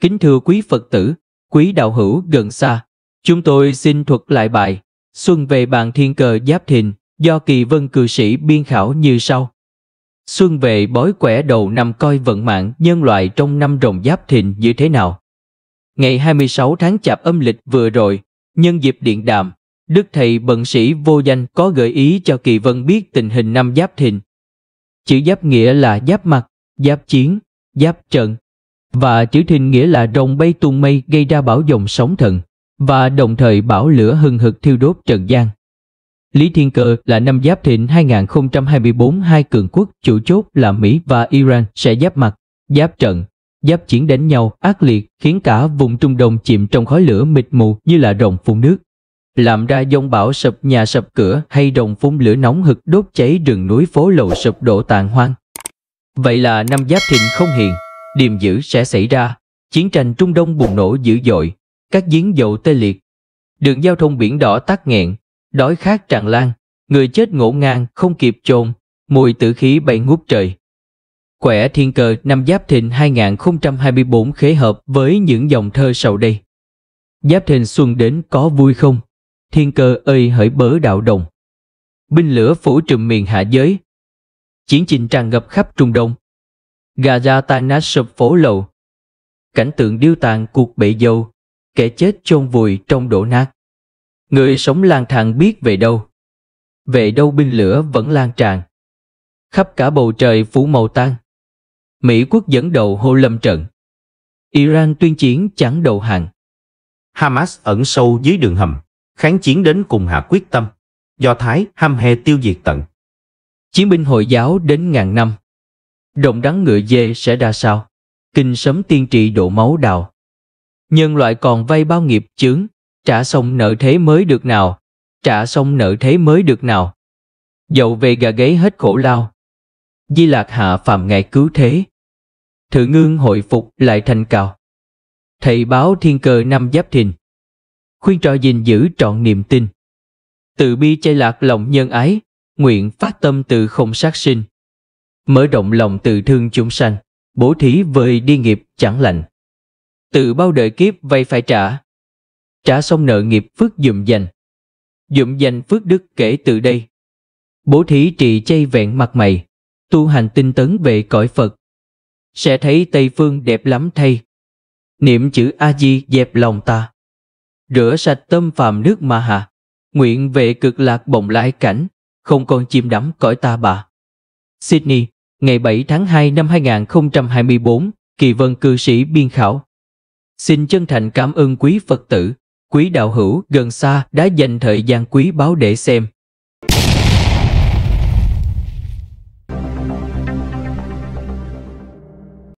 Kính thưa quý Phật tử, quý đạo hữu gần xa, chúng tôi xin thuật lại bài Xuân về bàn thiên cờ giáp thìn do kỳ vân cư sĩ biên khảo như sau. Xuân về bói quẻ đầu năm coi vận mạng nhân loại trong năm rồng giáp thìn như thế nào. Ngày 26 tháng chạp âm lịch vừa rồi, nhân dịp điện đàm, Đức Thầy Bận Sĩ Vô Danh có gợi ý cho Kỳ Vân biết tình hình năm giáp thìn. Chữ giáp nghĩa là giáp mặt, giáp chiến, giáp trận, và chữ thìn nghĩa là rồng bay tung mây gây ra bão dòng sóng thần và đồng thời bão lửa hừng hực thiêu đốt trần gian. Lý Thiên Cơ là năm giáp thìn 2024 hai cường quốc chủ chốt là Mỹ và Iran sẽ giáp mặt, giáp trận, giáp chiến đánh nhau ác liệt khiến cả vùng Trung Đông chìm trong khói lửa mịt mù như là rồng phun nước. Làm ra dông bão sập nhà sập cửa hay rồng phun lửa nóng hực đốt cháy rừng núi phố lầu sụp đổ tàn hoang. Vậy là năm giáp thìn không hiền, điềm dữ sẽ xảy ra. Chiến tranh Trung Đông bùng nổ dữ dội, các giếng dầu tê liệt, đường giao thông biển đỏ tắc nghẹn, đói khát tràn lan, người chết ngổn ngang không kịp chôn, mùi tử khí bay ngút trời. Quẻ thiên cơ năm Giáp Thìn 2024 khế hợp với những dòng thơ sau đây. Giáp Thìn xuân đến có vui không? Thiên cơ ơi hỡi bớ đạo đồng. Binh lửa phủ trùm miền hạ giới. Chiến trình tràn ngập khắp Trung Đông. Gaza Gara nát sụp phố lầu. Cảnh tượng điêu tàn cuộc bể dâu, kẻ chết chôn vùi trong đổ nát. Người sống lang thang biết về đâu. Về đâu binh lửa vẫn lan tràn. Khắp cả bầu trời phủ màu tan. Mỹ quốc dẫn đầu hô lâm trận. Iran tuyên chiến chẳng đầu hàng. Hamas ẩn sâu dưới đường hầm, kháng chiến đến cùng hạ quyết tâm. Do Thái ham hề tiêu diệt tận. Chiến binh Hồi giáo đến ngàn năm động đắng ngựa dê sẽ ra sao? Kinh sớm tiên trị đổ máu đào. Nhân loại còn vay bao nghiệp chướng, trả xong nợ thế mới được nào, trả xong nợ thế mới được nào. Dậu về gà gáy hết khổ lao. Di lạc hạ phàm ngày cứu thế. Thử ngương hội phục lại thành cao. Thầy báo thiên cơ năm giáp thìn. Khuyên trò gìn giữ trọn niềm tin. tự bi chay lạc lòng nhân ái, nguyện phát tâm từ không sát sinh mở rộng lòng từ thương chúng sanh, bố thí vơi đi nghiệp chẳng lành. Từ bao đời kiếp vay phải trả, trả xong nợ nghiệp phước dùm dành, dùm dành phước đức kể từ đây. Bố thí trị chay vẹn mặt mày, tu hành tinh tấn về cõi Phật. Sẽ thấy Tây Phương đẹp lắm thay. Niệm chữ A-di dẹp lòng ta. Rửa sạch tâm phàm nước ma hạ. Nguyện về cực lạc bồng lai cảnh, không còn chìm đắm cõi ta bà. Sydney, ngày 7 tháng 2 năm 2024, Kỳ Vân cư sĩ biên khảo. Xin chân thành cảm ơn quý Phật tử, quý đạo hữu gần xa đã dành thời gian quý báo để xem.